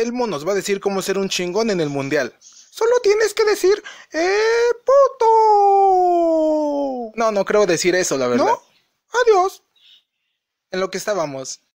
Elmo nos va a decir cómo ser un chingón en el mundial. Solo tienes que decir, ¡eh, puto! No, no creo decir eso, la verdad. ¿No? Adiós. En lo que estábamos.